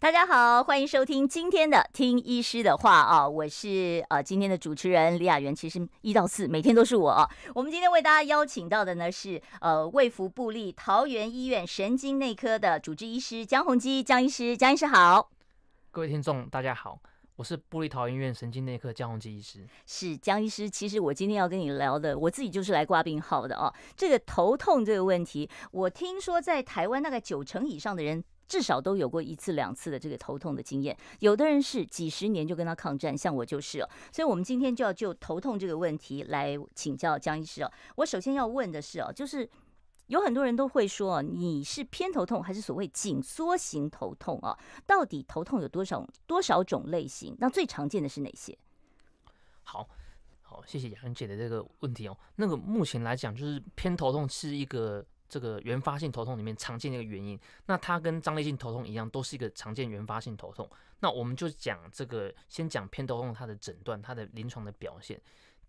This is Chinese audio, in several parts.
大家好，欢迎收听今天的《听医师的话》啊！我是呃今天的主持人李雅媛。其实一到四每天都是我。我们今天为大家邀请到的呢是呃，卫福部立桃园医院神经内科的主治医师江宏基。江医师，江医师好。各位听众，大家好，我是立桃园医院神经内科江宏基医师。是江医师，其实我今天要跟你聊的，我自己就是来挂病号的哦。这个头痛这个问题，我听说在台湾大概九成以上的人。至少都有过一次两次的这个头痛的经验，有的人是几十年就跟他抗战，像我就是哦。所以，我们今天就要就头痛这个问题来请教江医师哦。我首先要问的是哦，就是有很多人都会说你是偏头痛还是所谓紧缩型头痛啊？到底头痛有多少多少种类型？那最常见的是哪些？好，好，谢谢杨姐的这个问题哦。那个目前来讲，就是偏头痛是一个。这个原发性头痛里面常见的一个原因，那它跟张力性头痛一样，都是一个常见原发性头痛。那我们就讲这个，先讲偏头痛它的诊断，它的临床的表现。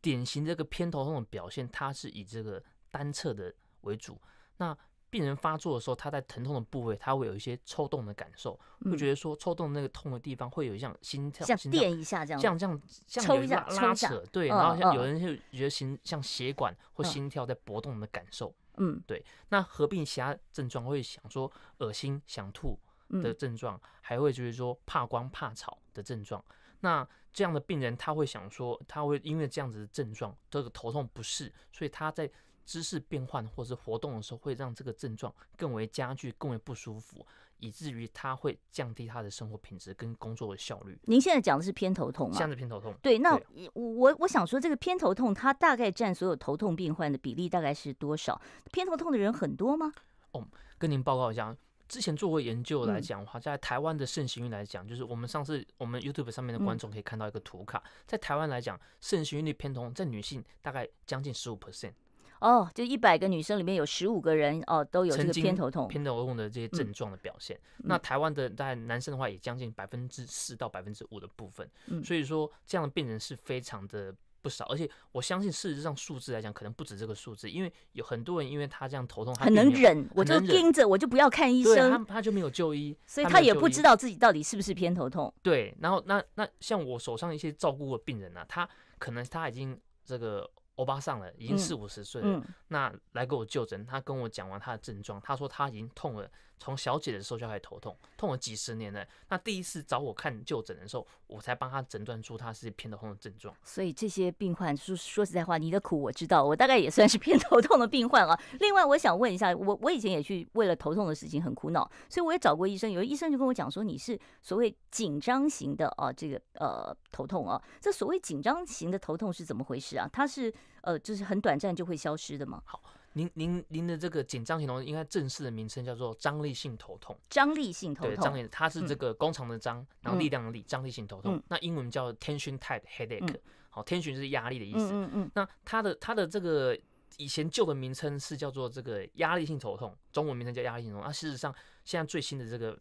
典型这个偏头痛的表现，它是以这个单侧的为主。那病人发作的时候，他在疼痛的部位，他会有一些抽动的感受，会觉得说抽动那个痛的地方会有一心跳，像电一下这样，像样这样，抽一下拉扯，对，然后像有人就觉得心像血管或心跳在搏动的感受。嗯，对。那合并其他症状，会想说恶心、想吐的症状，还会就是说怕光、怕吵的症状。那这样的病人，他会想说，他会因为这样子的症状，这个头痛不适，所以他在姿势变换或是活动的时候，会让这个症状更为加剧，更为不舒服。以至于他会降低他的生活品质跟工作的效率。您现在讲的是偏头痛吗？现是偏头痛。对，那我我想说，这个偏头痛它大概占所有头痛病患的比例大概是多少？偏头痛的人很多吗？哦，跟您报告一下，之前做过研究来讲的话，在台湾的盛行率来讲，就是我们上次我们 YouTube 上面的观众可以看到一个图卡，在台湾来讲，盛行率偏痛在女性大概将近十五 percent。哦，就一百个女生里面有十五个人哦，都有这个偏头痛，偏头痛的这些症状的表现。那台湾的在男生的话，也将近百分之四到百分之五的部分。所以说，这样的病人是非常的不少，而且我相信事实上数字来讲，可能不止这个数字，因为有很多人因为他这样头痛，很能忍，我就盯着，我就不要看医生，他就没有就医，所以他也不知道自己到底是不是偏头痛。对，然后那那像我手上一些照顾过病人啊，他可能他已经这个。头发上了，已经四五十岁了，那来给我就诊。他跟我讲完他的症状，他说他已经痛了。从小姐的时候就开始头痛，痛了几十年呢。那第一次找我看就诊的时候，我才帮他诊断出他是偏头痛的症状。所以这些病患说说实在话，你的苦我知道，我大概也算是偏头痛的病患啊。另外，我想问一下，我我以前也去为了头痛的事情很苦恼，所以我也找过医生。有医生就跟我讲说，你是所谓紧张型的啊，这个呃头痛啊，这所谓紧张型的头痛是怎么回事啊？它是呃就是很短暂就会消失的吗？好。您您您的这个紧张型头痛，应该正式的名称叫做张力性头痛。张力性头痛，对，张力，它是这个工厂的张，然后力量的力，张力性头痛。那英文叫 tension type headache。好，tension 是压力的意思。嗯嗯嗯。那它的它的这个以前旧的名称是叫做这个压力性头痛，中文名称叫压力性头痛。那事实上，现在最新的这个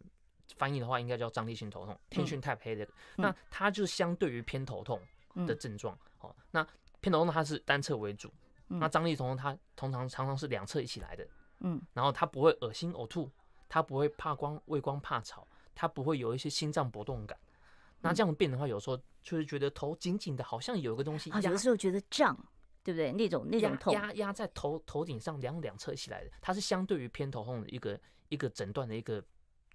翻译的话，应该叫张力性头痛，tension type headache。那它就相对于偏头痛的症状。好，那偏头痛它是单侧为主。那张力痛它通常常常是两侧一起来的，嗯，然后它不会恶心呕吐，它不会怕光畏光怕吵，它不会有一些心脏搏动感。那这样变的话，有时候就是觉得头紧紧的，好像有一个东西压，有的时候觉得胀，对不对？那种那种压压在头头顶上两两侧起来的，它是相对于偏头痛的一个一个诊断的一个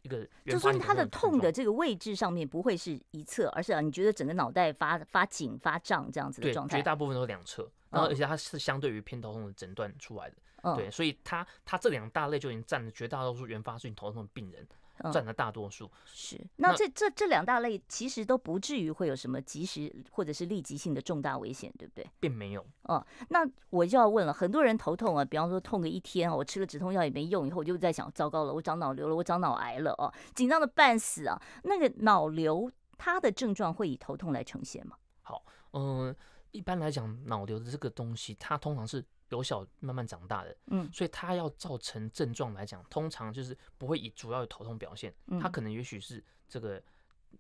一个，就是它的痛的这个位置上面不会是一侧，而是啊你觉得整个脑袋发发紧发胀这样子的状态，绝大部分都是两侧。然后，而且它是相对于偏头痛的诊断出来的，对，所以它它这两大类就已经占了绝大多数原发性头痛的病人占了大多数。是，那这这这两大类其实都不至于会有什么及时或者是立即性的重大危险，对不对？并没有。哦，那我就要问了，很多人头痛啊，比方说痛个一天啊，我吃了止痛药也没用，以后我就在想，糟糕了，我长脑瘤了，我长脑癌了哦，紧张的半死啊。那个脑瘤它的症状会以头痛来呈现吗？好，嗯。一般来讲，脑瘤的这个东西，它通常是由小慢慢长大的，嗯，所以它要造成症状来讲，通常就是不会以主要的头痛表现，它可能也许是这个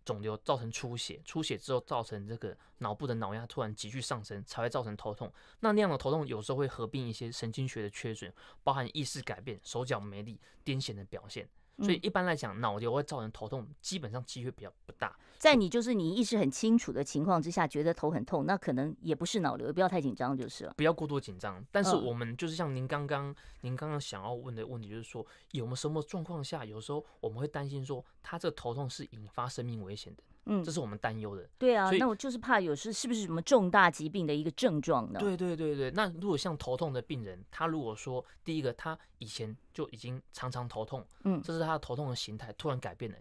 肿瘤造成出血，出血之后造成这个脑部的脑压突然急剧上升，才会造成头痛。那那样的头痛有时候会合并一些神经学的缺损，包含意识改变、手脚没力、癫痫的表现。所以一般来讲，脑瘤会造成头痛，基本上机会比较不大。在你就是你意识很清楚的情况之下，觉得头很痛，那可能也不是脑瘤，不要太紧张就是了。不要过多紧张，但是我们就是像您刚刚您刚刚想要问的问题，就是说有没有什么状况下，有时候我们会担心说他这头痛是引发生命危险的，嗯，这是我们担忧的。对啊，那我就是怕有时是不是什么重大疾病的一个症状呢？对对对对，那如果像头痛的病人，他如果说第一个他以前就已经常常头痛，嗯，这是他的头痛的形态突然改变了。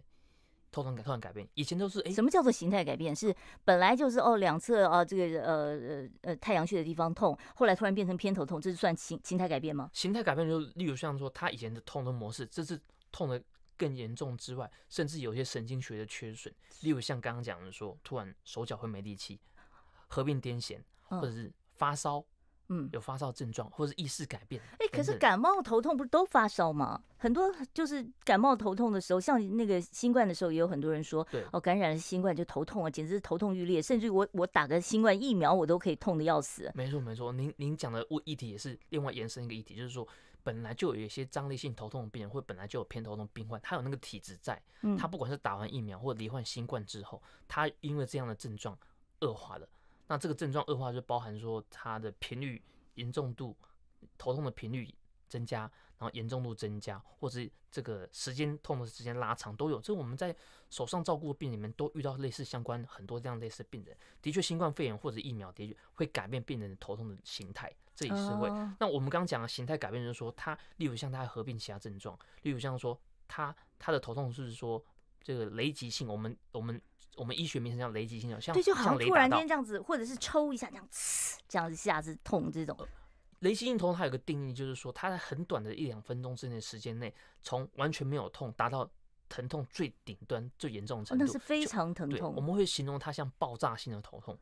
突然改突然改变，以前都是哎，什么叫做形态改变？是本来就是哦，两侧啊这个呃呃呃太阳穴的地方痛，后来突然变成偏头痛，这是算形形态改变吗？形态改变就是例如像说他以前的痛的模式，这次痛的更严重之外，甚至有些神经学的缺损，例如像刚刚讲的说，突然手脚会没力气，合并癫痫或者是发烧。嗯，有发烧症状或者意识改变。哎，可是感冒头痛不是都发烧吗？很多就是感冒头痛的时候，像那个新冠的时候，也有很多人说，对，哦，感染了新冠就头痛啊，简直是头痛欲裂。甚至我我打个新冠疫苗，我都可以痛的要死。没错没错，您您讲的问议题也是另外延伸一个议题，就是说本来就有一些张力性头痛的病人，或本来就有偏头痛病患，他有那个体质在，他不管是打完疫苗或罹患新冠之后，他因为这样的症状恶化了。那这个症状恶化就包含说它的频率、严重度、头痛的频率增加，然后严重度增加，或者是这个时间痛的时间拉长都有。这我们在手上照顾的病里面都遇到类似相关很多这样类似病人，的确新冠肺炎或者疫苗的确会改变病人的头痛的形态，这也是会。那我们刚刚讲的形态改变就是说，它例如像它合并其他症状，例如像说它它的头痛就是说这个雷击性，我们我们。我们医学名称叫雷击性的，像对，就好像突然间这样子，或者是抽一下这样，呲，这样子一下子痛这种。雷击性头痛它有个定义，就是说它在很短的一两分钟之内时间内，从完全没有痛达到疼痛最顶端最严重的程度，那是非常疼痛。我们会形容它像爆炸性的头痛。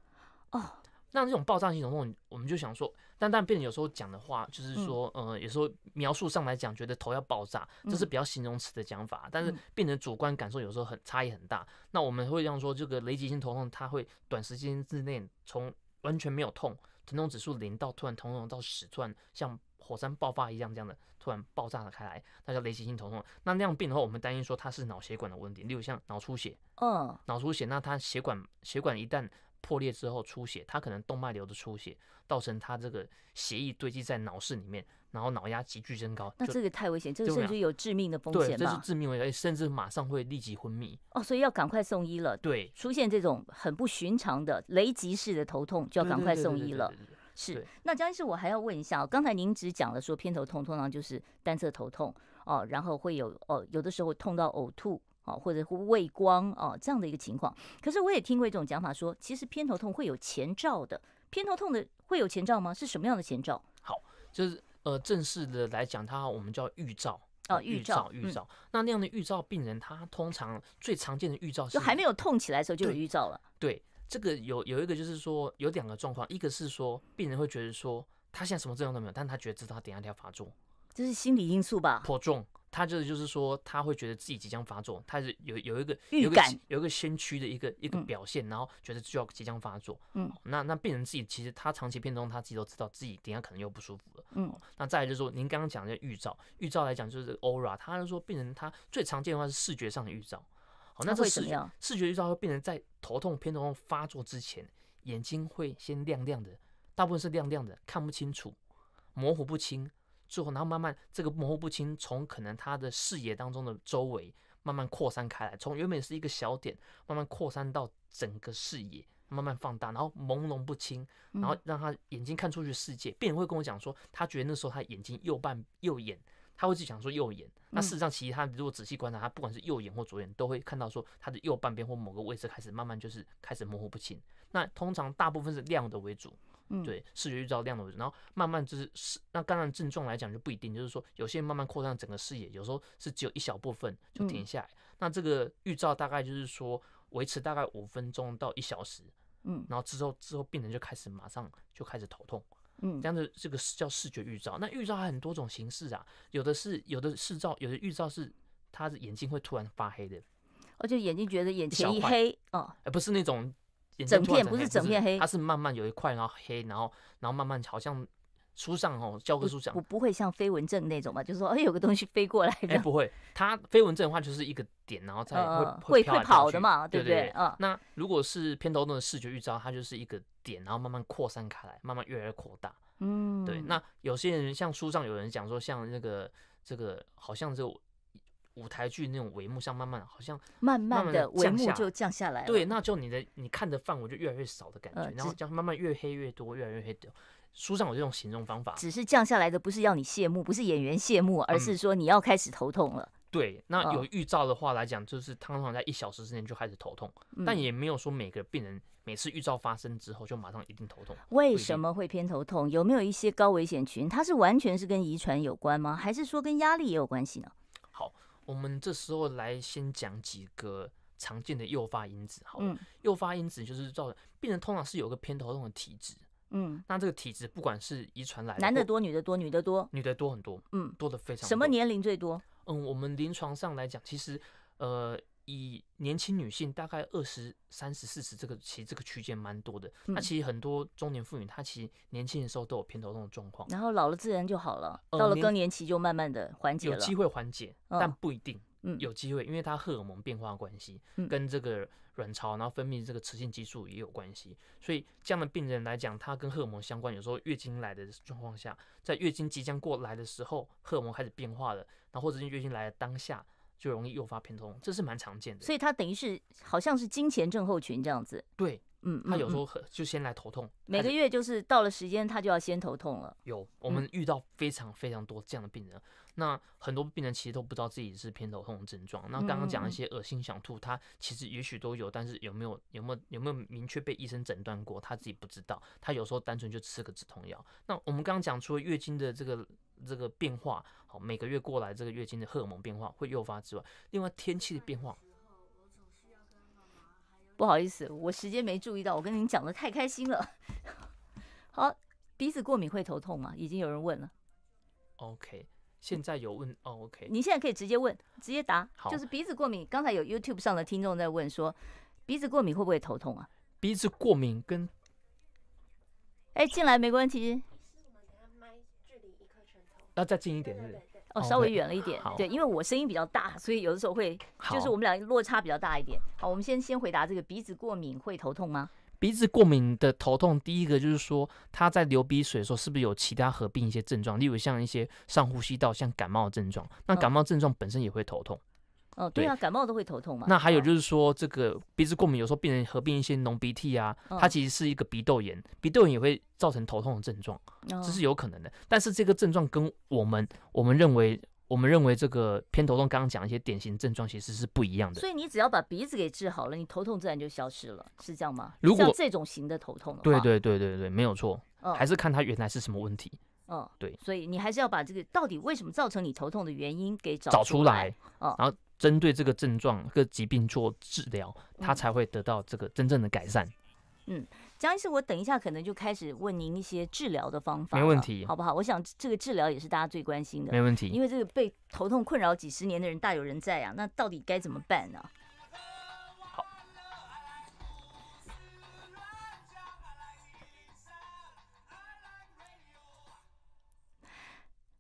哦。那这种爆炸性疼痛，我们就想说，但但变人有时候讲的话，就是说，呃，有时候描述上来讲，觉得头要爆炸，这是比较形容词的讲法。但是变成主观感受，有时候很差异很大。那我们会这样说，这个雷击性头痛，它会短时间之内从完全没有痛，疼痛指数零到突然疼痛到十，突然像火山爆发一样这样的突然爆炸了开来，那叫雷击性头痛。那那样病的话，我们担心说它是脑血管的问题，例如像脑出血，嗯，脑出血，那它血管血管一旦。破裂之后出血，它可能动脉瘤的出血，造成它这个血液堆积在脑室里面，然后脑压急剧升高。那这个太危险，这个甚至有致命的风险。吧？这是致命危险，甚至马上会立即昏迷。哦，所以要赶快送医了。对，出现这种很不寻常的雷击式的头痛，就要赶快送医了。是。那江医师，我还要问一下，刚才您只讲了说偏头痛通常就是单侧头痛哦，然后会有哦，有的时候痛到呕吐。哦，或者畏光哦这样的一个情况。可是我也听过一种讲法，说其实偏头痛会有前兆的。偏头痛的会有前兆吗？是什么样的前兆？好，就是呃正式的来讲，它我们叫预兆啊，预兆，预兆。那那样的预兆，病人他通常最常见的预兆是还没有痛起来的时候就有预兆了。对，这个有有一个就是说有两个状况，一个是说病人会觉得说他现在什么症状都没有，但他觉得知道他等下要发作，这是心理因素吧？颇重。他就是，就是说，他会觉得自己即将发作，他是有有一个预感，有一个先驱的一个一个表现，然后觉得就要即将发作。嗯，那那病人自己其实他长期偏中他自己都知道自己等下可能又不舒服了。嗯，那再来就是说，您刚刚讲的预兆，预兆来讲就是 aura，他是说病人他最常见的话是视觉上的预兆。哦，那这视视觉预兆会病人在头痛偏头痛发作之前，眼睛会先亮亮的，大部分是亮亮的，看不清楚，模糊不清。最后，然后慢慢这个模糊不清，从可能他的视野当中的周围慢慢扩散开来，从原本是一个小点慢慢扩散到整个视野，慢慢放大，然后朦胧不清，然后让他眼睛看出去世界。病人会跟我讲说，他觉得那时候他眼睛右半右眼，他会去讲说右眼。那事实上，其实他如果仔细观察，他不管是右眼或左眼，都会看到说他的右半边或某个位置开始慢慢就是开始模糊不清。那通常大部分是亮的为主。嗯，对，视觉预兆亮的位置，然后慢慢就是视那当然症状来讲就不一定，就是说有些慢慢扩散整个视野，有时候是只有一小部分就停下来。那这个预兆大概就是说维持大概五分钟到一小时，嗯，然后之后之后病人就开始马上就开始头痛，嗯，这样的这个叫视觉预兆。那预兆还很多种形式啊，有的是有的视兆，有的预兆是他的眼睛会突然发黑的，而且眼睛觉得眼前一黑哦，而不是那种。整片不是整片黑，它是慢慢有一块，然后黑，然后然后慢慢好像书上哦，教科书讲，不会像飞蚊症那种嘛，就是说哎有个东西飞过来的，不会，它飞蚊症的话就是一个点，然后 再会会会跑的嘛，对不对？嗯，那如果是偏头痛的视觉预兆，它就是一个点，然后慢慢扩散开来，慢慢越来越扩大，嗯，对。那有些人像书上有人讲说，像那个这个好像就。舞台剧那种帷幕上，慢慢好像慢慢的帷幕就降下来了。对，那就你的你看的范围就越来越少的感觉，然后这样慢慢越黑越多，越来越黑的。书上有这种形容方法，只是降下来的不是要你谢幕，不是演员谢幕，而是说你要开始头痛了。对，那有预兆的话来讲，就是通常在一小时之内就开始头痛，但也没有说每个病人每次预兆发生之后就马上一定头痛。为什么会偏头痛？有没有一些高危险群？它是完全是跟遗传有关吗？还是说跟压力也有关系呢？我们这时候来先讲几个常见的诱发因子，好，诱发因子就是造病人通常是有个偏头痛的体质，嗯，那这个体质不管是遗传来，男的多，女的多，女的多，女的多很多，嗯，多的非常。什么年龄最多？嗯，我们临床上来讲，其实，呃。以年轻女性大概二十三十四十这个其实这个区间蛮多的，那其实很多中年妇女她其实年轻的时候都有偏头痛的状况，然后老了自然就好了，到了更年期就慢慢的缓解了，有机会缓解，但不一定，有机会，因为它荷尔蒙变化关系跟这个卵巢然后分泌这个雌性激素也有关系，所以这样的病人来讲，他跟荷尔蒙相关，有时候月经来的状况下，在月经即将过来的时候，荷尔蒙开始变化了，然后或者月经来的当下。就容易诱发偏头痛，这是蛮常见的。所以它等于是好像是金钱症候群这样子。对，嗯，他有时候很就先来头痛，每个月就是到了时间他就要先头痛了。有，我们遇到非常非常多这样的病人。那很多病人其实都不知道自己是偏头痛的症状。那刚刚讲一些恶心想吐，他其实也许都有，但是有没有有没有有没有明确被医生诊断过？他自己不知道。他有时候单纯就吃个止痛药。那我们刚刚讲出了月经的这个。这个变化，好，每个月过来这个月经的荷尔蒙变化会诱发之外，另外天气的变化。不好意思，我时间没注意到，我跟您讲的太开心了。好，鼻子过敏会头痛吗？已经有人问了。OK，现在有问哦。OK，你现在可以直接问，直接答。就是鼻子过敏。刚才有 YouTube 上的听众在问说，鼻子过敏会不会头痛啊？鼻子过敏跟……哎，进来没关系。要再近一点，是不是？哦，稍微远了一点。对，因为我声音比较大，所以有的时候会，就是我们俩落差比较大一点。好，我们先先回答这个：鼻子过敏会头痛吗？鼻子过敏的头痛，第一个就是说他在流鼻水的时候，是不是有其他合并一些症状？例如像一些上呼吸道像感冒的症状，那感冒症状本身也会头痛。哦，对啊，感冒都会头痛嘛。那还有就是说，这个鼻子过敏有时候病人合并一些浓鼻涕啊，它其实是一个鼻窦炎，鼻窦炎也会造成头痛的症状，这是有可能的。但是这个症状跟我们我们认为我们认为这个偏头痛刚刚讲一些典型症状其实是不一样的。所以你只要把鼻子给治好了，你头痛自然就消失了，是这样吗？如果像这种型的头痛的对对对对对，没有错，还是看它原来是什么问题。嗯，对，所以你还是要把这个到底为什么造成你头痛的原因给找出来，然后。针对这个症状、个疾病做治疗，他才会得到这个真正的改善。嗯，江医师，我等一下可能就开始问您一些治疗的方法，没问题，好不好？我想这个治疗也是大家最关心的，没问题。因为这个被头痛困扰几十年的人大有人在啊，那到底该怎么办呢？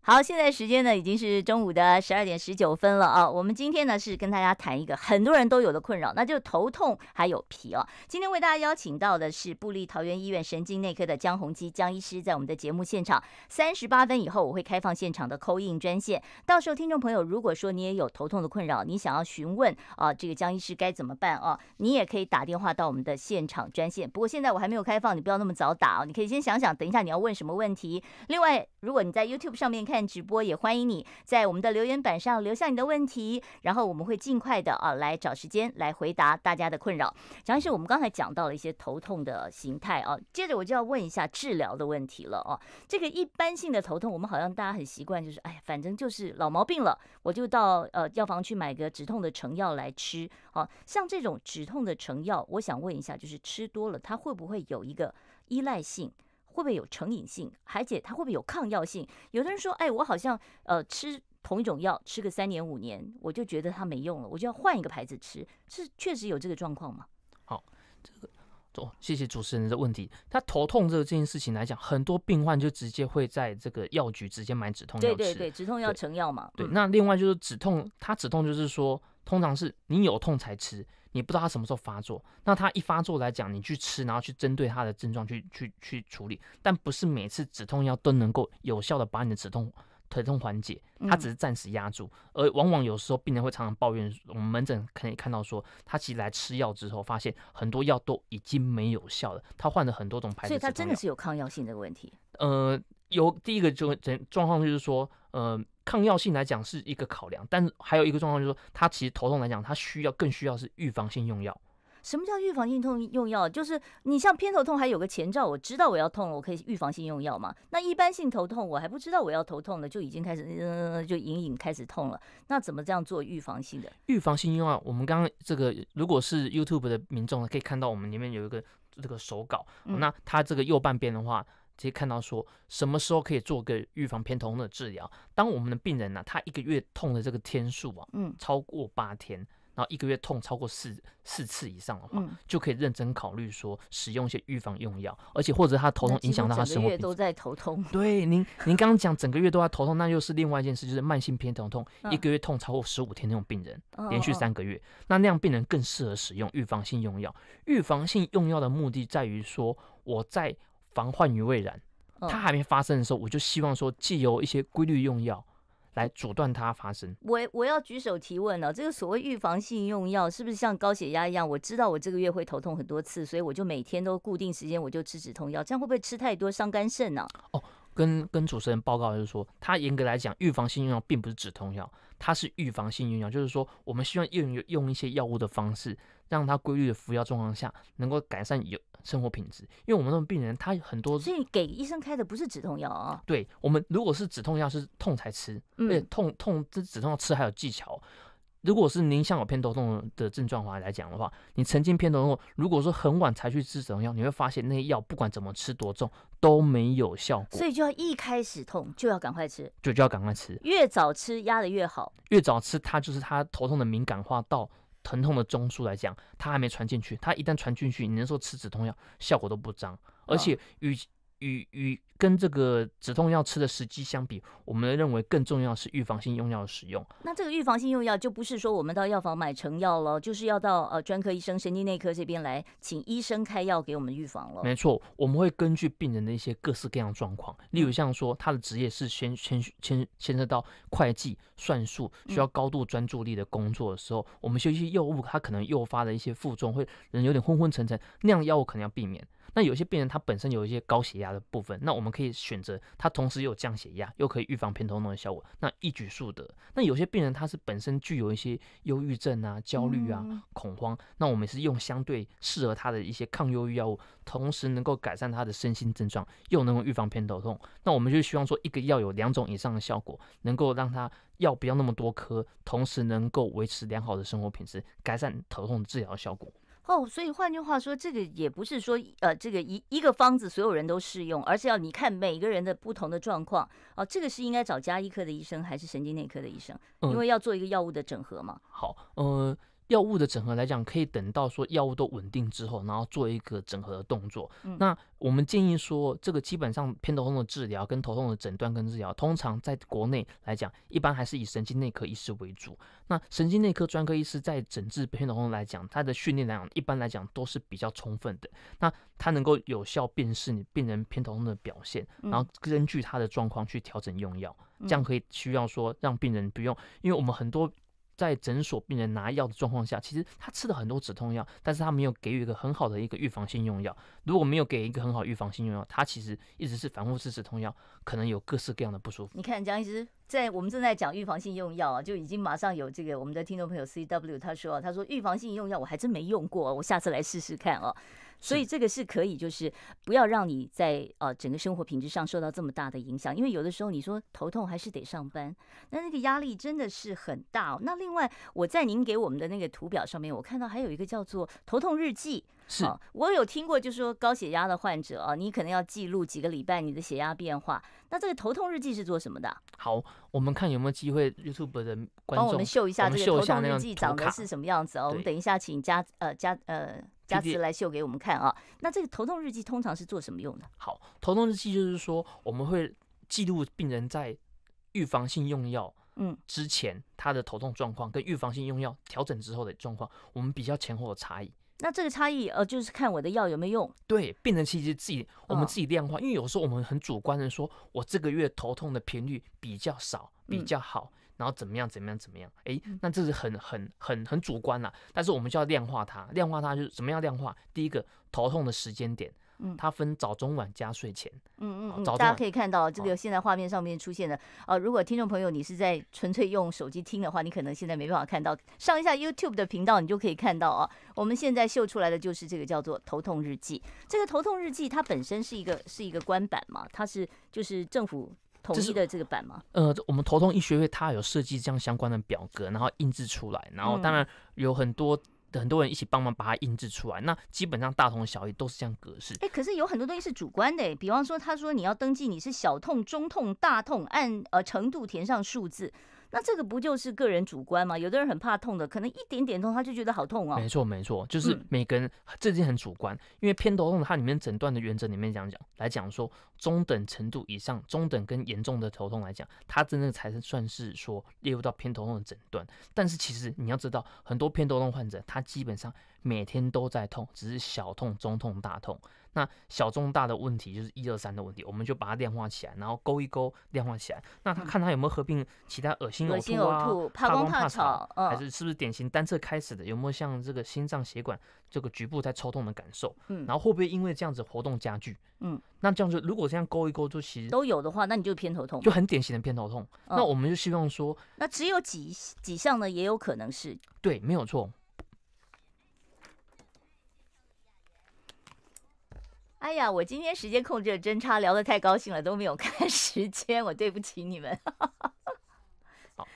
好，现在时间呢已经是中午的十二点十九分了啊。我们今天呢是跟大家谈一个很多人都有的困扰，那就头痛还有皮哦。今天为大家邀请到的是布利桃园医院神经内科的江宏基江医师，在我们的节目现场。三十八分以后我会开放现场的扣印专线，到时候听众朋友如果说你也有头痛的困扰，你想要询问啊这个江医师该怎么办哦，你也可以打电话到我们的现场专线。不过现在我还没有开放，你不要那么早打啊，你可以先想想，等一下你要问什么问题。另外，如果你在 YouTube 上面看。看直播也欢迎你在我们的留言板上留下你的问题，然后我们会尽快的啊来找时间来回答大家的困扰。讲完是我们刚才讲到了一些头痛的形态啊，接着我就要问一下治疗的问题了啊。这个一般性的头痛，我们好像大家很习惯就是，哎呀，反正就是老毛病了，我就到呃药房去买个止痛的成药来吃。哦，像这种止痛的成药，我想问一下，就是吃多了它会不会有一个依赖性？会不会有成瘾性？海姐，它会不会有抗药性？有的人说，哎，我好像呃吃同一种药吃个三年五年，我就觉得它没用了，我就要换一个牌子吃，是确实有这个状况吗？好，这个，哦，谢谢主持人的问题。他头痛这个这件事情来讲，很多病患就直接会在这个药局直接买止痛药吃。对对对，止痛药成药嘛。对，那另外就是止痛，它止痛就是说，通常是你有痛才吃。你不知道他什么时候发作，那他一发作来讲，你去吃，然后去针对他的症状去去去处理，但不是每次止痛药都能够有效的把你的止痛疼痛缓解，它只是暂时压住，而往往有时候病人会常常抱怨，我们门诊可以看到说，他其实来吃药之后，发现很多药都已经没有效了，他换了很多种牌子，所以他真的是有抗药性这个问题。呃，有第一个就整状况就是说。呃，抗药性来讲是一个考量，但是还有一个状况就是说，它其实头痛来讲，它需要更需要是预防性用药。什么叫预防性痛用药？就是你像偏头痛还有个前兆，我知道我要痛了，我可以预防性用药嘛。那一般性头痛，我还不知道我要头痛了，就已经开始，嗯，就隐隐开始痛了。那怎么这样做预防性的？预防性用药，我们刚刚这个如果是 YouTube 的民众呢，可以看到我们里面有一个这个手稿，那它这个右半边的话。可以看到说什么时候可以做个预防偏头痛的治疗。当我们的病人呢，他一个月痛的这个天数啊，嗯，超过八天，然后一个月痛超过四四次以上的话，就可以认真考虑说使用一些预防用药。而且或者他头痛影响到他生活，月都在头痛。对，您您刚刚讲整个月都在头痛，那又是另外一件事，就是慢性偏头痛，一个月痛超过十五天那种病人，连续三个月，那那样病人更适合使用预防性用药。预防性用药的目的在于说我在。防患于未然，它还没发生的时候，我就希望说，既由一些规律用药来阻断它发生。我我要举手提问了，这个所谓预防性用药是不是像高血压一样？我知道我这个月会头痛很多次，所以我就每天都固定时间我就吃止痛药，这样会不会吃太多伤肝肾呢？哦，跟跟主持人报告就是说，它严格来讲，预防性用药并不是止痛药，它是预防性用药，就是说我们希望用用一些药物的方式。让他规律的服药状况下，能够改善有生活品质。因为我们那种病人，他很多，所以给医生开的不是止痛药啊。对我们如果是止痛药，是痛才吃。嗯，痛痛这止痛药吃还有技巧。如果是您像有偏头痛的症状话来讲的话，你曾经偏头痛，如果说很晚才去吃止痛药，你会发现那些药不管怎么吃多重都没有效果。所以就要一开始痛就要赶快吃，就就要赶快吃，越早吃压的越好。越早吃，它就是它头痛的敏感化到。疼痛的中枢来讲，它还没传进去。它一旦传进去，你能说吃止痛药效果都不彰，而且与。与与跟这个止痛药吃的时机相比，我们认为更重要是预防性用药的使用。那这个预防性用药就不是说我们到药房买成药了，就是要到呃专科医生神经内科这边来，请医生开药给我们预防了。没错，我们会根据病人的一些各式各样状况，例如像说他的职业是牵牵牵牵涉到会计算术，需要高度专注力的工作的时候，我们休些药物它可能诱发的一些负重，会人有点昏昏沉沉，那样药物可能要避免。那有些病人他本身有一些高血压。的部分，那我们可以选择它，同时有降血压，又可以预防偏头痛的效果，那一举数得。那有些病人他是本身具有一些忧郁症啊、焦虑啊、恐慌，那我们是用相对适合他的一些抗忧郁药物，同时能够改善他的身心症状，又能够预防偏头痛。那我们就希望说，一个药有两种以上的效果，能够让他药不要那么多颗，同时能够维持良好的生活品质，改善头痛的治疗效果。哦，所以换句话说，这个也不是说，呃，这个一一个方子所有人都适用，而是要你看每个人的不同的状况。哦，这个是应该找加医科的医生还是神经内科的医生？因为要做一个药物的整合嘛。好，嗯。药物的整合来讲，可以等到说药物都稳定之后，然后做一个整合的动作。那我们建议说，这个基本上偏头痛的治疗、跟头痛的诊断跟治疗，通常在国内来讲，一般还是以神经内科医师为主。那神经内科专科医师在诊治偏头痛来讲，他的训练来讲，一般来讲都是比较充分的。那他能够有效辨识你病人偏头痛的表现，然后根据他的状况去调整用药，这样可以需要说让病人不用，因为我们很多。在诊所病人拿药的状况下，其实他吃了很多止痛药，但是他没有给予一个很好的一个预防性用药。如果没有给一个很好预防性用药，他其实一直是反复吃止痛药，可能有各式各样的不舒服。你看，蒋医师在我们正在讲预防性用药啊，就已经马上有这个我们的听众朋友 C W 他说，他说预防性用药我还真没用过，我下次来试试看哦。所以这个是可以，就是不要让你在呃整个生活品质上受到这么大的影响，因为有的时候你说头痛还是得上班，那那个压力真的是很大。那另外，我在您给我们的那个图表上面，我看到还有一个叫做头痛日记。是，我有听过，就是说高血压的患者啊，你可能要记录几个礼拜你的血压变化。那这个头痛日记是做什么的？好，我们看有没有机会 YouTube 的观众帮我们秀一下这个头痛日记长得是什么样子哦。我们等一下请家呃家呃。加词来秀给我们看啊！那这个头痛日记通常是做什么用的？好，头痛日记就是说我们会记录病人在预防性用药嗯之前他的头痛状况跟预防性用药调整之后的状况，我们比较前后的差异。那这个差异呃，就是看我的药有没有用？对，病人其实自己我们自己量化，因为有时候我们很主观的说，我这个月头痛的频率比较少，比较好。然后怎么样？怎么样？怎么样？哎，那这是很、很、很、很主观啦。但是我们就要量化它，量化它就是怎么样量化？第一个头痛的时间点，嗯，它分早、中、晚加睡前，嗯嗯。大家可以看到这个现在画面上面出现的，呃，如果听众朋友你是在纯粹用手机听的话，你可能现在没办法看到，上一下 YouTube 的频道，你就可以看到啊。我们现在秀出来的就是这个叫做《头痛日记》，这个《头痛日记》它本身是一个是一个官版嘛，它是就是政府。统一的这个版吗？呃，我们头痛医学会它有设计这样相关的表格，然后印制出来，然后当然有很多很多人一起帮忙把它印制出来。那基本上大同小异，都是这样格式。哎，可是有很多东西是主观的，比方说他说你要登记你是小痛、中痛、大痛，按呃程度填上数字。那这个不就是个人主观吗？有的人很怕痛的，可能一点点痛他就觉得好痛哦。没错没错，就是每个人这件很主观。因为偏头痛它里面诊断的原则里面讲讲来讲说，中等程度以上、中等跟严重的头痛来讲，它真正才是算是说列入到偏头痛的诊断。但是其实你要知道，很多偏头痛患者他基本上每天都在痛，只是小痛、中痛、大痛。那小中大的问题就是一二三的问题，我们就把它量化起来，然后勾一勾量化起来。那他看他有没有合并其他恶心、呕吐啊、怕光、怕吵，还是是不是典型单侧开始的？有没有像这个心脏血管这个局部在抽痛的感受？嗯，然后会不会因为这样子活动加剧？嗯，那这样子如果这样勾一勾，就其实都有的话，那你就偏头痛，就很典型的偏头痛。那我们就希望说，那只有几几项呢，也有可能是对，没有错。哎呀，我今天时间控制的真差，聊得太高兴了，都没有看 时间，我对不起你们。好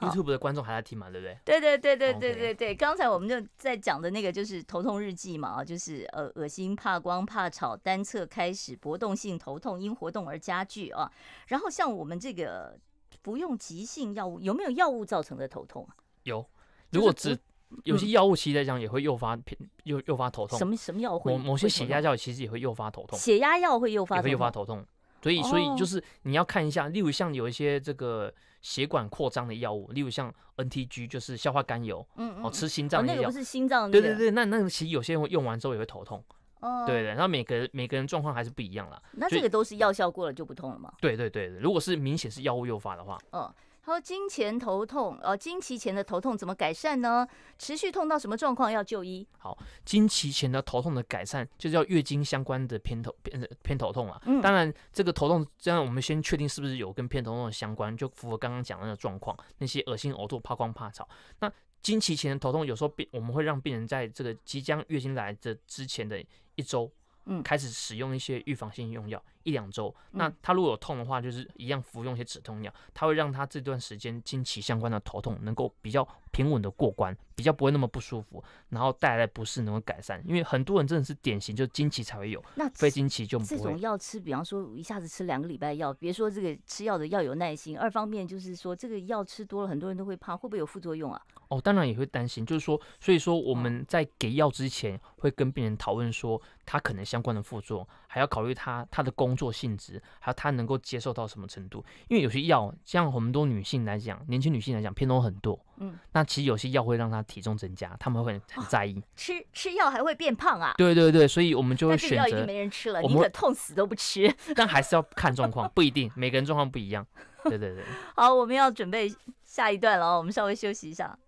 ，YouTube 的观众还在听嘛？对不对？对对对对对对对。刚才我们就在讲的那个就是头痛日记嘛，就是呃恶心、怕光、怕吵、单侧开始搏动性头痛，因活动而加剧啊。然后像我们这个服用急性药物，有没有药物造成的头痛？啊？有，如果只。有些药物其实来讲也会诱发偏，诱诱发头痛。什么什么药会？某某些血压药其实也会诱发头痛。血压药会诱发。也会诱发头痛。所以所以就是你要看一下，例如像有一些这个血管扩张的药物，例如像 NTG，就是消化甘油。嗯嗯。哦，吃心脏药。那个不是心脏。对对对，那那其实有些人用完之后也会头痛。哦。对对，那每个每个人状况还是不一样啦。那这个都是药效过了就不痛了吗？对对对，如果是明显是药物诱发的话。嗯。好，经前头痛，呃，经期前的头痛怎么改善呢？持续痛到什么状况要就医？好，经期前的头痛的改善，就是要月经相关的偏头偏偏头痛啊。当然，这个头痛，这样我们先确定是不是有跟偏头痛相关，就符合刚刚讲那个状况，那些恶心、呕吐、怕光、怕吵。那经期前的头痛，有时候病我们会让病人在这个即将月经来的之前的一周。嗯，开始使用一些预防性用药一两周，那他如果有痛的话，就是一样服用一些止痛药，他会让他这段时间经期相关的头痛能够比较平稳的过关，比较不会那么不舒服，然后带来的不适能够改善。因为很多人真的是典型，就经期才会有，那非经期就这种药吃，比方说一下子吃两个礼拜药，别说这个吃药的要有耐心，二方面就是说这个药吃多了，很多人都会怕，会不会有副作用啊？哦，当然也会担心，就是说，所以说我们在给药之前。会跟病人讨论说他可能相关的副作用，还要考虑他他的工作性质，还有他能够接受到什么程度。因为有些药，像很多女性来讲，年轻女性来讲，偏多很多。嗯，那其实有些药会让她体重增加，他们会很很在意。吃吃药还会变胖啊？对对对，所以我们就会选择。药已经没人吃了，宁可痛死都不吃。但还是要看状况，不一定每个人状况不一样。对对对。好，我们要准备下一段了我们稍微休息一下。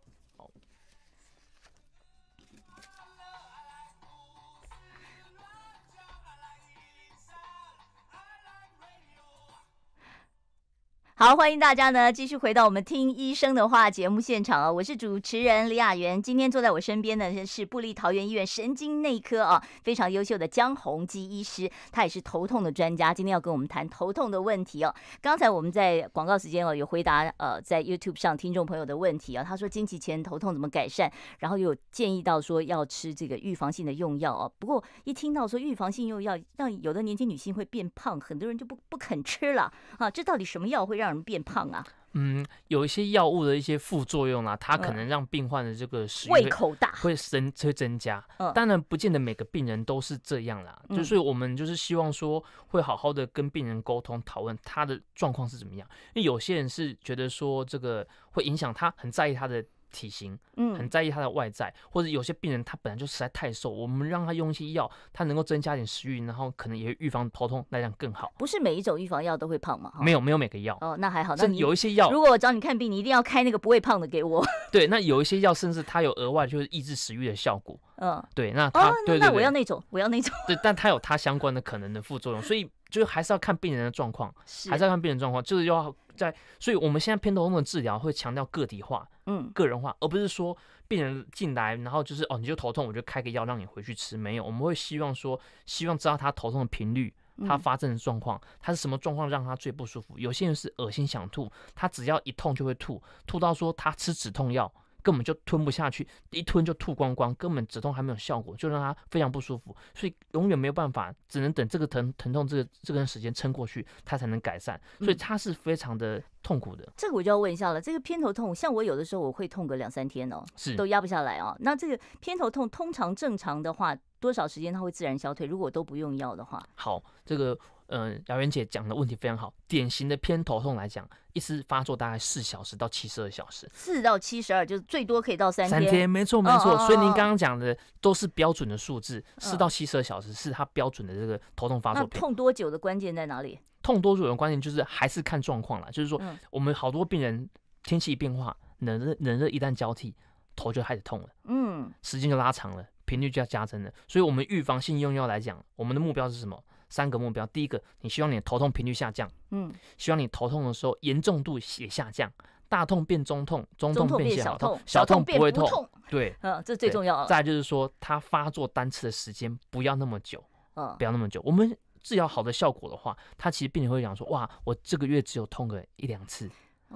好，欢迎大家呢，继续回到我们听医生的话节目现场啊！我是主持人李雅媛，今天坐在我身边的是布利桃园医院神经内科啊，非常优秀的江宏基医师，他也是头痛的专家，今天要跟我们谈头痛的问题哦。刚才我们在广告时间哦，有回答呃，在 YouTube 上听众朋友的问题啊，他说经期前头痛怎么改善，然后有建议到说要吃这个预防性的用药哦。不过一听到说预防性用药，让有的年轻女性会变胖，很多人就不不肯吃了啊，这到底什么药会让？能变胖啊？嗯，有一些药物的一些副作用啊，它可能让病患的这个胃口大，会增会增加。当然，不见得每个病人都是这样啦。就是我们就是希望说，会好好的跟病人沟通讨论他的状况是怎么样。因为有些人是觉得说，这个会影响他很在意他的。体型，嗯，很在意他的外在，或者有些病人他本来就实在太瘦，我们让他用一些药，他能够增加点食欲，然后可能也会预防头痛，那样更好。不是每一种预防药都会胖吗？没有，没有每个药哦，那还好。那有一些药，如果我找你看病，你一定要开那个不会胖的给我。对，那有一些药，甚至它有额外就是抑制食欲的效果。嗯，对，那它对，那我要那种，我要那种。对，但它有它相关的可能的副作用，所以就是还是要看病人的状况，还是要看病人状况，就是要。在，所以我们现在偏头痛的治疗会强调个体化，嗯，个人化，而不是说病人进来，然后就是哦，你就头痛，我就开个药让你回去吃。没有，我们会希望说，希望知道他头痛的频率，他发症的状况，他是什么状况让他最不舒服。有些人是恶心想吐，他只要一痛就会吐，吐到说他吃止痛药。根本就吞不下去，一吞就吐光光，根本止痛还没有效果，就让他非常不舒服，所以永远没有办法，只能等这个疼疼痛这个这段时间撑过去，他才能改善，所以他是非常的痛苦的。这个我就要问一下了，这个偏头痛，像我有的时候我会痛个两三天哦，是都压不下来哦。那这个偏头痛通常正常的话，多少时间它会自然消退？如果都不用药的话？好，这个。嗯，姚媛姐讲的问题非常好。典型的偏头痛来讲，一次发作大概四小时到七十二小时，四到七十二就是最多可以到三天。三天，没错没错。所以您刚刚讲的都是标准的数字，四到七十二小时是它标准的这个头痛发作。痛多久的关键在哪里？痛多久的关键就是还是看状况了。就是说，我们好多病人天气一变化，冷热冷热一旦交替，头就开始痛了，嗯，时间就拉长了，频率就要加深了。所以，我们预防性用药来讲，我们的目标是什么？三个目标，第一个，你希望你的头痛频率下降，嗯，希望你头痛的时候严重度也下降，大痛变中痛，中痛变小痛，小痛不会痛，对，嗯，这最重要再就是说，它发作单次的时间不要那么久，嗯，不要那么久。我们治疗好的效果的话，它其实病人会讲说，哇，我这个月只有痛个一两次。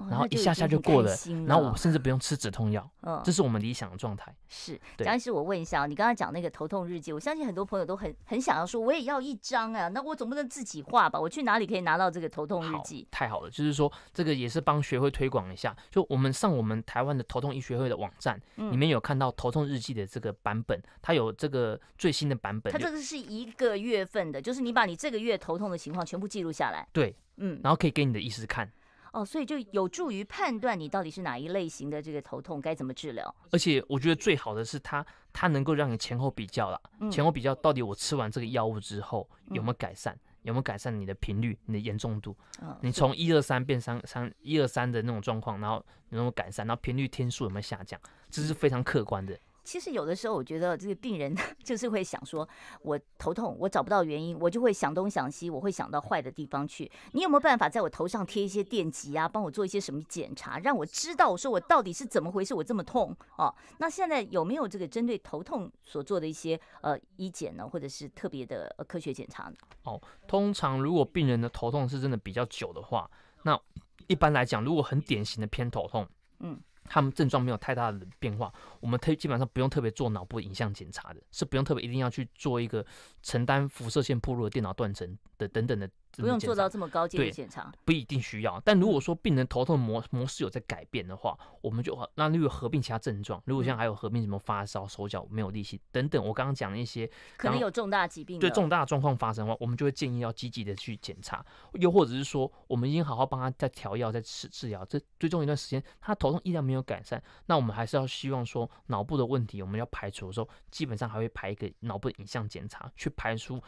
然后一下下就过了，然后我甚至不用吃止痛药，这是我们理想的状态。是，但医师，我问一下，你刚刚讲那个头痛日记，我相信很多朋友都很很想要说，我也要一张啊，那我总不能自己画吧？我去哪里可以拿到这个头痛日记？太好了，就是说这个也是帮学会推广一下。就我们上我们台湾的头痛医学会的网站，里面有看到头痛日记的这个版本，它有这个最新的版本。它这个是一个月份的，就是你把你这个月头痛的情况全部记录下来。对，嗯，然后可以给你的医师看。哦，所以就有助于判断你到底是哪一类型的这个头痛该怎么治疗。而且我觉得最好的是它，它能够让你前后比较了。前后比较到底我吃完这个药物之后有没有改善，有没有改善你的频率、你的严重度？你从一二三变三三一二三的那种状况，然后有没有改善？然后频率天数有没有下降？这是非常客观的。其实有的时候，我觉得这个病人 就是会想说，我头痛，我找不到原因，我就会想东想西，我会想到坏的地方去。你有没有办法在我头上贴一些电极啊，帮我做一些什么检查，让我知道，我说我到底是怎么回事，我这么痛哦？那现在有没有这个针对头痛所做的一些呃医检呢，或者是特别的科学检查呢？哦，通常如果病人的头痛是真的比较久的话，那一般来讲，如果很典型的偏头痛，嗯。他们症状没有太大的变化，我们特基本上不用特别做脑部影像检查的，是不用特别一定要去做一个承担辐射线暴露的电脑断层的等等的。不用做到这么高阶的检查，不一定需要。但如果说病人头痛模模式有在改变的话，我们就那如果合并其他症状，如果像还有合并什么发烧、手脚没有力气等等，我刚刚讲的一些可能有重大疾病，对重大状况发生的话，我们就会建议要积极的去检查。又或者是说，我们已经好好帮他再调药、再治治疗，这追踪一段时间，他头痛依然没有改善，那我们还是要希望说脑部的问题我们要排除的时候，基本上还会排一个脑部影像检查，去排除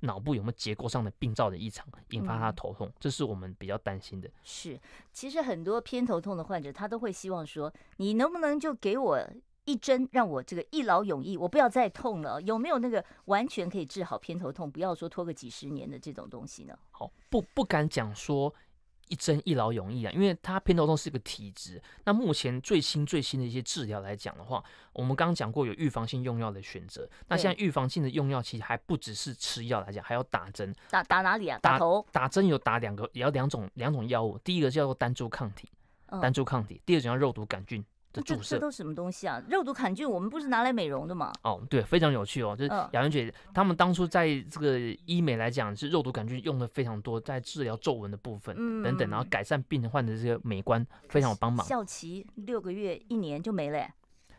脑部有没有结构上的病灶的异常，引发他头痛，这是我们比较担心的。是，其实很多偏头痛的患者，他都会希望说，你能不能就给我一针，让我这个一劳永逸，我不要再痛了？有没有那个完全可以治好偏头痛，不要说拖个几十年的这种东西呢？好，不不敢讲说。一针一劳永逸啊，因为它偏头痛是一个体质。那目前最新最新的一些治疗来讲的话，我们刚刚讲过有预防性用药的选择。那现在预防性的用药其实还不只是吃药来讲，还要打针。打打哪里啊？打头。打针有打两个，也要两种两种药物。第一个叫做单株抗体，单株抗体；第二种叫肉毒杆菌。这这这都是什么东西啊？肉毒杆菌我们不是拿来美容的吗？哦，对，非常有趣哦。就是雅云姐他们当初在这个医美来讲，是肉毒杆菌用的非常多，在治疗皱纹的部分等等，然后改善病患的这个美观非常有帮忙。效期六个月一年就没了。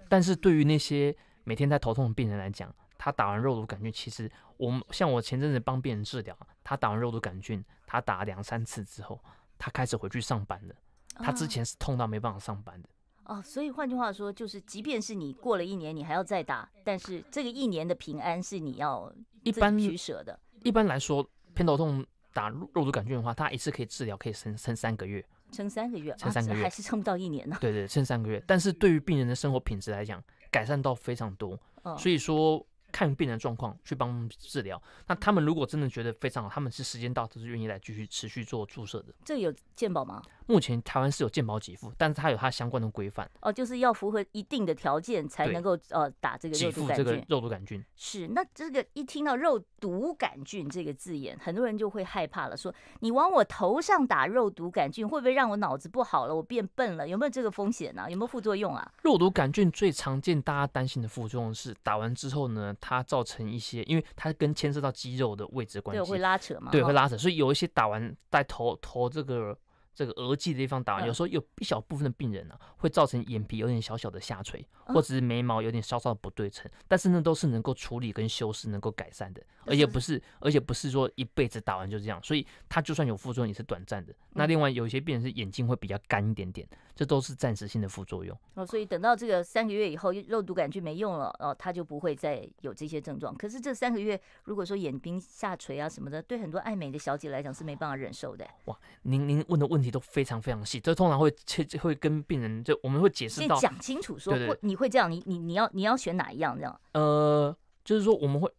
但是对于那些每天在头痛的病人来讲，他打完肉毒杆菌，其实我们像我前阵子帮病人治疗，他打完肉毒杆菌，他打两三次之后，他开始回去上班了。他之前是痛到没办法上班的。哦，所以换句话说，就是即便是你过了一年，你还要再打，但是这个一年的平安是你要一般取舍的。一般来说，偏头痛打肉毒杆菌的话，它一次可以治疗，可以撑撑三个月，撑三个月，撑三个月还是撑不到一年呢？对对，撑三个月。但是对于病人的生活品质来讲，改善到非常多。所以说。看病人状况去帮治疗，那他们如果真的觉得非常好，他们是时间到都是愿意来继续持续做注射的。这有健保吗？目前台湾是有健保给付，但是它有它相关的规范哦，就是要符合一定的条件才能够呃打这个肉毒杆菌。肉毒杆菌是那这个一听到肉毒杆菌这个字眼，很多人就会害怕了，说你往我头上打肉毒杆菌会不会让我脑子不好了，我变笨了？有没有这个风险呢？有没有副作用啊？肉毒杆菌最常见大家担心的副作用是打完之后呢？它造成一些，因为它跟牵涉到肌肉的位置关系，对，会拉扯嘛，对，会拉扯，所以有一些打完在头头这个。这个额际的地方打完，有时候有一小部分的病人呢，会造成眼皮有点小小的下垂，或者是眉毛有点稍稍的不对称，但是那都是能够处理跟修饰，能够改善的，而且不是，而且不是说一辈子打完就这样，所以它就算有副作用也是短暂的。那另外有一些病人是眼睛会比较干一点点，这都是暂时性的副作用。哦，所以等到这个三个月以后肉毒杆菌没用了哦，它就不会再有这些症状。可是这三个月如果说眼睛下垂啊什么的，对很多爱美的小姐来讲是没办法忍受的。哇，您您问的问。问题都非常非常细，这通常会切会跟病人，就我们会解释到讲清楚说，会你会这样，你你你要你要选哪一样这样？呃，就是说我们会。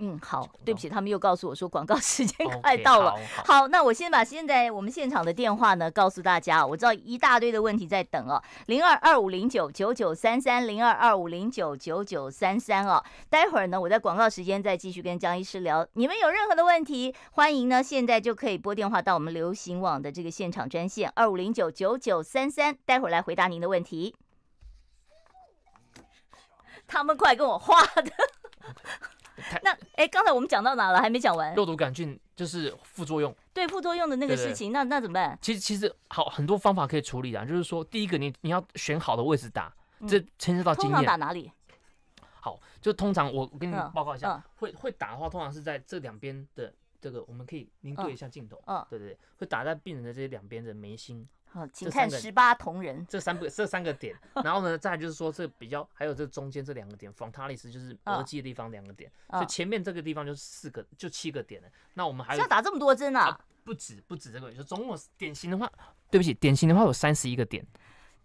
嗯，好，对不起，他们又告诉我，说广告 时间快到了。好，那我先把现在我们现场的电话呢，告诉大家，我知道一大堆的问题在等哦，零二二五零九九九三三，零二二五零九九九三三哦，待会儿呢，我在广告时间再继续跟江医师聊。你们有任何的问题，欢迎呢，现在就可以拨电话到我们流行网的这个现场专线二五零九九九三三，待会儿来回答您的问题。他们快跟我画的。那哎，刚才我们讲到哪了？还没讲完。肉毒杆菌就是副作用，对副作用的那个事情，那那怎么办？其实其实好很多方法可以处理的，就是说第一个，你你要选好的位置打，这牵涉到经验。通常打哪里？好，就通常我我跟你报告一下，会会打的话，通常是在这两边的这个，我们可以您对一下镜头，对对对，会打在病人的这些两边的眉心。好，请看十八铜人这三个这三个点，然后呢，再就是说这比较还有这中间这两个点，Fontalis 就是额击的地方两个点，所以前面这个地方就是四个就七个点了。那我们还要打这么多针啊？不止不止这个，就总共典型的话，对不起，典型的话有三十一个点，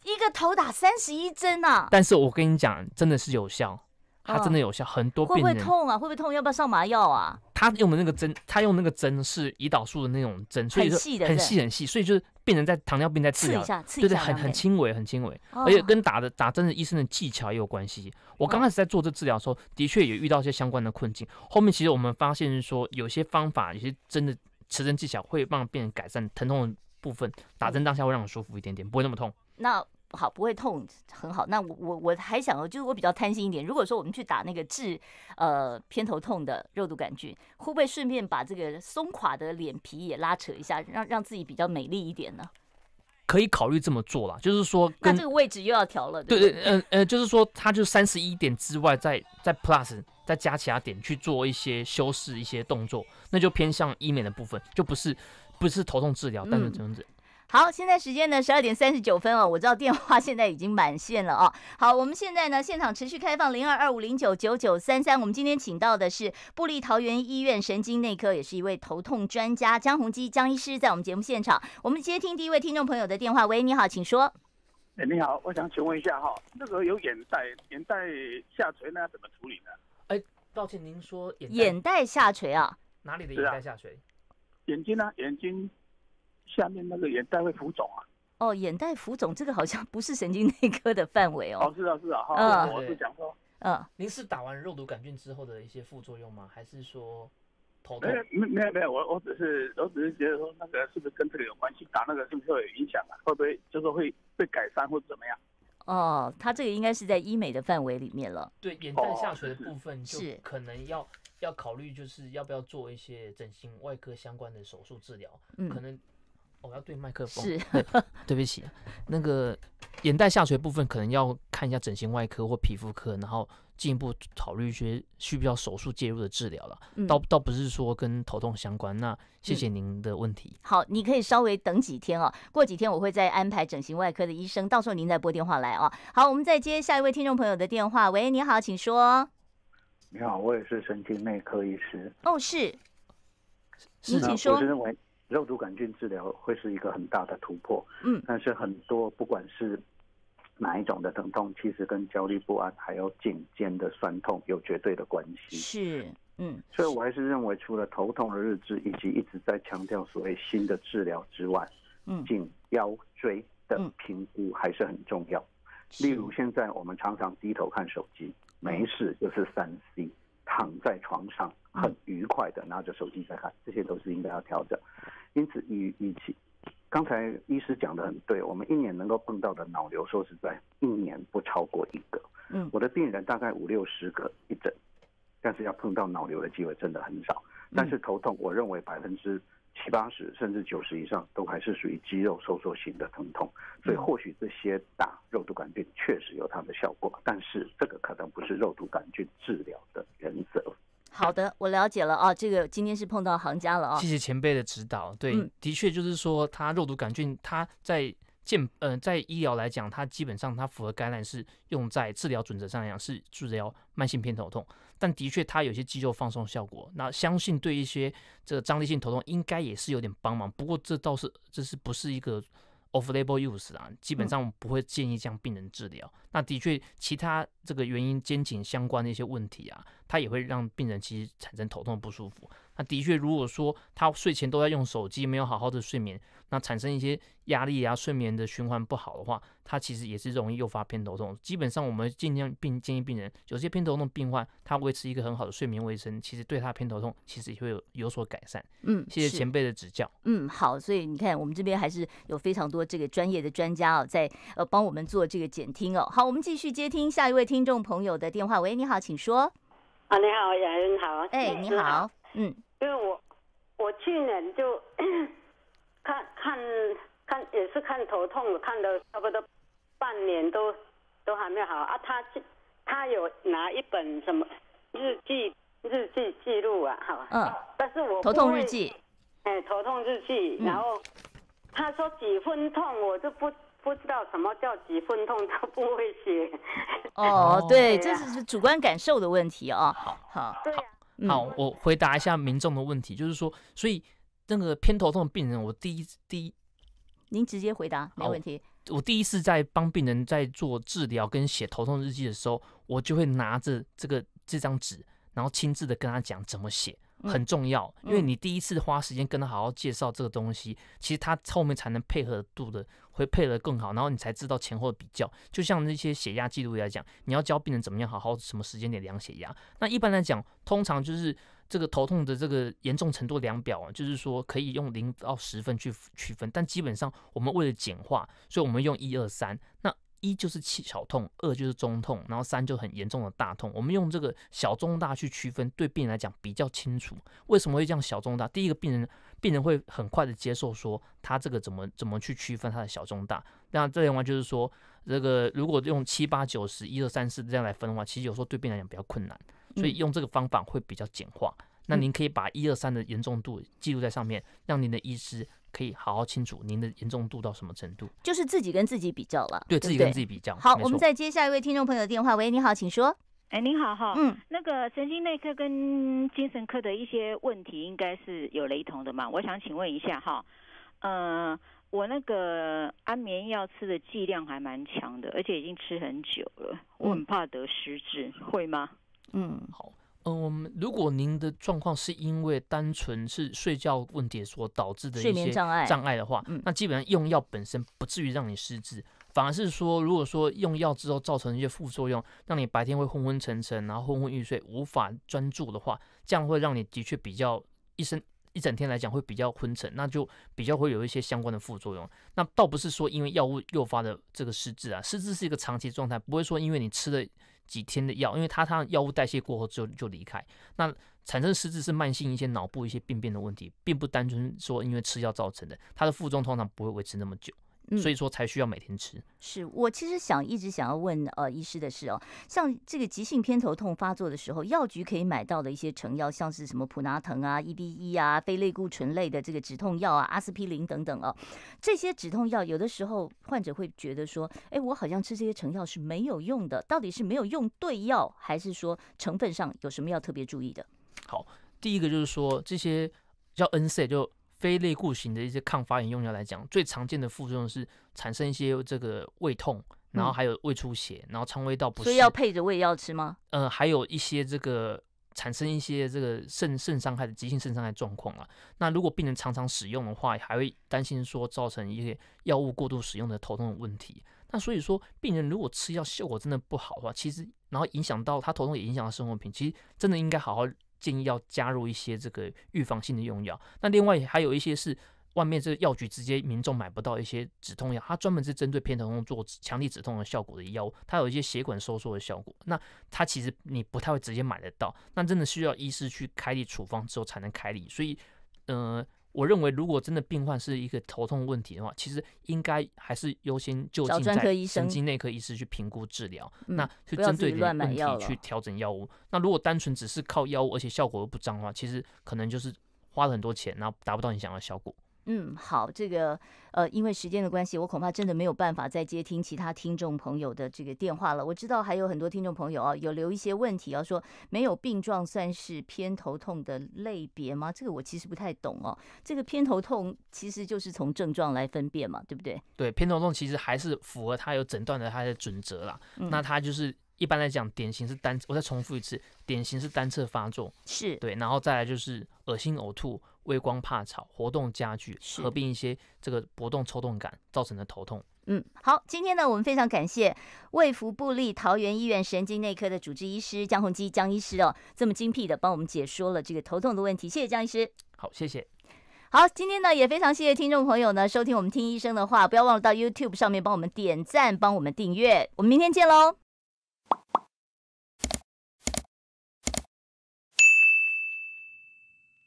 一个头打三十一针啊！但是我跟你讲，真的是有效。它真的有效，很多病人会不会痛啊？会不会痛？要不要上麻药啊？他用的那个针，他用那个针是胰岛素的那种针，所以说很细很细所以就是病人在糖尿病在治疗，对对，很很轻微很轻微，而且跟打的打针的医生的技巧也有关系。我刚开始在做这治疗的时候，的确也遇到一些相关的困境。后面其实我们发现是说，有些方法，有些真的持针技巧会帮病人改善疼痛的部分，打针当下会让舒服一点点，不会那么痛。那好，不会痛，很好。那我我我还想，就是我比较贪心一点。如果说我们去打那个治呃偏头痛的肉毒杆菌，会不会顺便把这个松垮的脸皮也拉扯一下，让让自己比较美丽一点呢？可以考虑这么做啦，就是说，那这个位置又要调了。对对，嗯嗯，就是说，它就三十一点之外，再再 plus 再加其他点去做一些修饰、一些动作，那就偏向医美的部分，就不是不是头痛治疗，单纯样子。好，现在时间呢，十二点三十九分哦，我知道电话现在已经满线了哦。好，我们现在呢，现场持续开放零二二五零九九九三三。我们今天请到的是布利桃园医院神经内科也是一位头痛专家江宏基江医师在我们节目现场。我们接听第一位听众朋友的电话，喂，你好，请说。哎，你好，我想请问一下哈，那个有眼袋，眼袋下垂呢，怎么处理呢？哎，抱歉，您说眼袋下垂啊？哪里的眼袋下垂？眼睛呢？眼睛。下面那个眼袋会浮肿啊？哦，眼袋浮肿，这个好像不是神经内科的范围哦。哦，是啊，是啊，哈，我是讲说，嗯，您是打完肉毒杆菌之后的一些副作用吗？还是说头痛？没，没有，没有，我我只是我只是觉得说，那个是不是跟这个有关系？打那个是不会有影响啊？会不会就是会被改善或者怎么样？哦，他这个应该是在医美的范围里面了。对，眼袋下垂的部分是可能要要考虑，就是要不要做一些整形外科相关的手术治疗？嗯，可能。我要对麦克风是，对不起，那个眼袋下垂部分可能要看一下整形外科或皮肤科，然后进一步考虑一些需不需要手术介入的治疗了。倒倒不是说跟头痛相关。那谢谢您的问题。好，你可以稍微等几天哦，过几天我会再安排整形外科的医生，到时候您再拨电话来哦。好，我们再接下一位听众朋友的电话。喂，你好，请说。你好，我也是神经内科医师。哦，是。是的。我是认为。肉毒杆菌治疗会是一个很大的突破，嗯，但是很多不管是哪一种的疼痛，其实跟焦虑不安还有颈肩的酸痛有绝对的关系，是，嗯，所以我还是认为除了头痛的日志以及一直在强调所谓新的治疗之外，嗯，颈腰椎的评估还是很重要。例如现在我们常常低头看手机，没事就是三 C。躺在床上很愉快的拿着手机在看，这些都是应该要调整。因此，与与其，刚才医师讲的很对，我们一年能够碰到的脑瘤，说实在，一年不超过一个。嗯，我的病人大概五六十个一整，但是要碰到脑瘤的机会真的很少。但是头痛，我认为百分之。七八十甚至九十以上都还是属于肌肉收缩型的疼痛，所以或许这些打肉毒杆菌确实有它的效果，但是这个可能不是肉毒杆菌治疗的原则。好的，我了解了啊，这个今天是碰到行家了啊，谢谢前辈的指导。对，的确就是说它肉毒杆菌它在。健，嗯，在医疗来讲，它基本上它符合感染是用在治疗准则上来讲是治疗慢性偏头痛，但的确它有些肌肉放松效果，那相信对一些这个张力性头痛应该也是有点帮忙。不过这倒是这是不是一个 off label use 啊？基本上不会建议这样病人治疗。那的确，其他这个原因肩颈相关的一些问题啊，它也会让病人其实产生头痛不舒服。那的确，如果说他睡前都在用手机，没有好好的睡眠。那产生一些压力呀，睡眠的循环不好的话，它其实也是容易诱发偏头痛。基本上，我们尽量并建议病人，有些偏头痛病患，他维持一个很好的睡眠卫生，其实对他偏头痛其实也会有有所改善。嗯，谢谢前辈的指教。嗯，好，所以你看，我们这边还是有非常多这个专业的专家哦，在呃帮我们做这个检听哦。好，我们继续接听下一位听众朋友的电话。喂，你好，请说。啊，你好，杨云好哎，你好。嗯，因为我我去年就。看看看，也是看头痛，看了差不多半年都都还没有好啊。他他有拿一本什么日记日记记录啊？吧。嗯。但是我头痛日记。哎，头痛日记，然后他说几分痛，我就不不知道什么叫几分痛，他不会写。哦，对，这只是主观感受的问题啊。好，好，好，好，我回答一下民众的问题，就是说，所以。那个偏头痛的病人，我第一第一，您直接回答没问题。我第一次在帮病人在做治疗跟写头痛日记的时候，我就会拿着这个这张纸，然后亲自的跟他讲怎么写，很重要。因为你第一次花时间跟他好好介绍这个东西，其实他后面才能配合度的会配合更好，然后你才知道前后的比较。就像那些血压记录来讲，你要教病人怎么样好好什么时间点量血压。那一般来讲，通常就是。这个头痛的这个严重程度量表啊，就是说可以用零到十分去区分，但基本上我们为了简化，所以我们用一二三。那一就是小痛，二就是中痛，然后三就很严重的大痛。我们用这个小、中、大去区分，对病人来讲比较清楚。为什么会这样小、中、大？第一个病人，病人会很快的接受说他这个怎么怎么去区分他的小、中、大。那这样的话就是说，这个如果用七八九十、一二三四这样来分的话，其实有时候对病人来讲比较困难。所以用这个方法会比较简化。那您可以把一二三的严重度记录在上面，让您的医师可以好好清楚您的严重度到什么程度。就是自己跟自己比较了。对自己跟自己比较。好，我们再接下一位听众朋友的电话。喂，你好，请说。哎，您好哈。嗯，那个神经内科跟精神科的一些问题应该是有雷同的嘛？我想请问一下哈。嗯，我那个安眠药吃的剂量还蛮强的，而且已经吃很久了，我很怕得失智，会吗？嗯，好，嗯，我们如果您的状况是因为单纯是睡觉问题所导致的一些障碍障碍的话，那基本上用药本身不至于让你失智，反而是说，如果说用药之后造成一些副作用，让你白天会昏昏沉沉，然后昏昏欲睡，无法专注的话，这样会让你的确比较一生。一整天来讲会比较昏沉，那就比较会有一些相关的副作用。那倒不是说因为药物诱发的这个失智啊，失智是一个长期状态，不会说因为你吃了几天的药，因为它它药物代谢过后就就离开。那产生失智是慢性一些脑部一些病变的问题，并不单纯说因为吃药造成的。它的副作用通常不会维持那么久。所以说才需要每天吃。是我其实想一直想要问呃医师的是哦，像这个急性偏头痛发作的时候，药局可以买到的一些成药，像是什么普拿疼啊、E B E 啊、非类固醇类的这个止痛药啊、阿司匹林等等哦，这些止痛药有的时候患者会觉得说，哎，我好像吃这些成药是没有用的，到底是没有用对药，还是说成分上有什么要特别注意的？好，第一个就是说这些叫 N C 就。非类固型的一些抗发炎用药来讲，最常见的副作用是产生一些这个胃痛，然后还有胃出血，然后肠胃道不适。所以要配着胃药吃吗？呃，还有一些这个产生一些这个肾肾伤害的急性肾伤害状况啊。那如果病人常常使用的话，还会担心说造成一些药物过度使用的头痛的问题。那所以说，病人如果吃药效果真的不好的话，其实然后影响到他头痛，也影响到生活品其实真的应该好好。建议要加入一些这个预防性的用药。那另外还有一些是外面这个药局直接民众买不到一些止痛药，它专门是针对偏头痛做强力止痛的效果的药，物，它有一些血管收缩的效果。那它其实你不太会直接买得到，那真的需要医师去开立处方之后才能开立。所以，嗯。我认为，如果真的病患是一个头痛问题的话，其实应该还是优先就近在神经内科医师去评估治疗，那去针对你的问题去调整药物。那如果单纯只是靠药物，而且效果又不彰的话，其实可能就是花了很多钱，然后达不到你想要的效果。嗯，好，这个呃，因为时间的关系，我恐怕真的没有办法再接听其他听众朋友的这个电话了。我知道还有很多听众朋友啊，有留一些问题要说，没有病状算是偏头痛的类别吗？这个我其实不太懂哦。这个偏头痛其实就是从症状来分辨嘛，对不对？对，偏头痛其实还是符合它有诊断的它的准则啦。那它就是一般来讲，典型是单，我再重复一次，典型是单侧发作，是对，然后再来就是恶心呕吐。微光怕吵，活动加剧，合并一些这个搏动抽动感造成的头痛。嗯，好，今天呢，我们非常感谢卫福部立桃园医院神经内科的主治医师江宏基江医师哦，这么精辟的帮我们解说了这个头痛的问题，谢谢江医师。好，谢谢。好，今天呢也非常谢谢听众朋友呢收听我们听医生的话，不要忘了到 YouTube 上面帮我们点赞，帮我们订阅，我们明天见喽。